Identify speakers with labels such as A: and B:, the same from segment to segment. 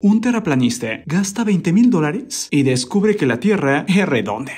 A: Un terraplanista gasta 20 mil dólares y descubre que la Tierra es redonda.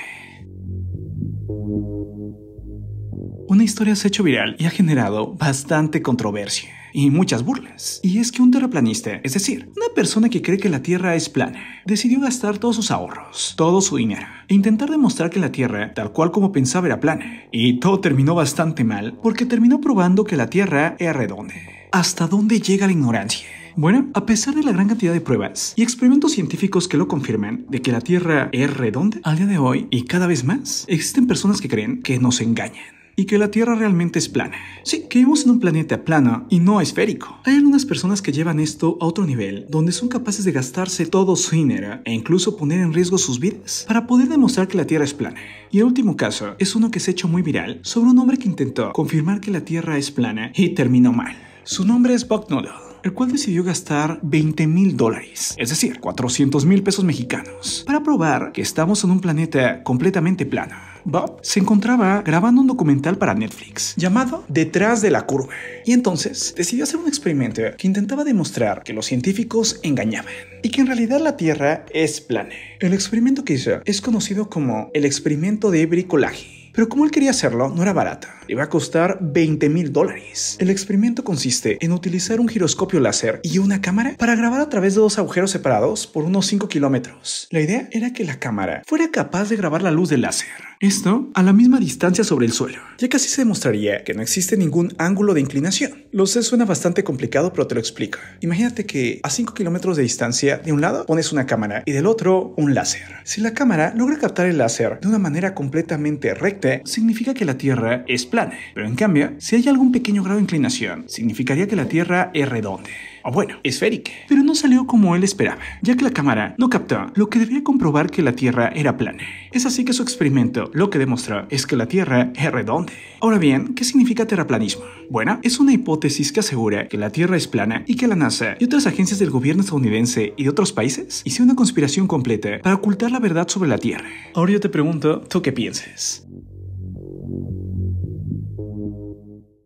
A: Una historia se ha hecho viral y ha generado bastante controversia y muchas burlas. Y es que un terraplanista, es decir, una persona que cree que la Tierra es plana, decidió gastar todos sus ahorros, todo su dinero, e intentar demostrar que la Tierra, tal cual como pensaba, era plana. Y todo terminó bastante mal porque terminó probando que la Tierra es redonda. ¿Hasta dónde llega la ignorancia? Bueno, a pesar de la gran cantidad de pruebas y experimentos científicos que lo confirman de que la Tierra es redonda, al día de hoy y cada vez más existen personas que creen que nos engañan y que la Tierra realmente es plana. Sí, que vivimos en un planeta plano y no esférico. Hay algunas personas que llevan esto a otro nivel, donde son capaces de gastarse todo su dinero e incluso poner en riesgo sus vidas para poder demostrar que la Tierra es plana. Y el último caso es uno que se ha hecho muy viral sobre un hombre que intentó confirmar que la Tierra es plana y terminó mal. Su nombre es Buck Noodle el cual decidió gastar 20 mil dólares, es decir, 400 mil pesos mexicanos, para probar que estamos en un planeta completamente plano. Bob se encontraba grabando un documental para Netflix llamado Detrás de la curva y entonces decidió hacer un experimento que intentaba demostrar que los científicos engañaban y que en realidad la Tierra es plana. El experimento que hizo es conocido como el experimento de bricolaje pero como él quería hacerlo, no era barata. Le iba a costar 20 mil dólares. El experimento consiste en utilizar un giroscopio láser y una cámara para grabar a través de dos agujeros separados por unos 5 kilómetros. La idea era que la cámara fuera capaz de grabar la luz del láser esto a la misma distancia sobre el suelo, ya que así se demostraría que no existe ningún ángulo de inclinación. Lo sé, suena bastante complicado, pero te lo explico. Imagínate que a 5 kilómetros de distancia, de un lado pones una cámara y del otro un láser. Si la cámara logra captar el láser de una manera completamente recta, significa que la Tierra es plana. Pero en cambio, si hay algún pequeño grado de inclinación, significaría que la Tierra es redonda o ah, bueno, esférica, pero no salió como él esperaba, ya que la cámara no captó lo que debía comprobar que la Tierra era plana. Es así que su experimento lo que demostró es que la Tierra es redonda. Ahora bien, ¿qué significa terraplanismo? Bueno, es una hipótesis que asegura que la Tierra es plana y que la NASA y otras agencias del gobierno estadounidense y de otros países hicieron una conspiración completa para ocultar la verdad sobre la Tierra. Ahora yo te pregunto, ¿tú qué piensas?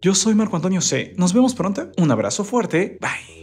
A: Yo soy Marco Antonio C. Nos vemos pronto. Un abrazo fuerte. Bye.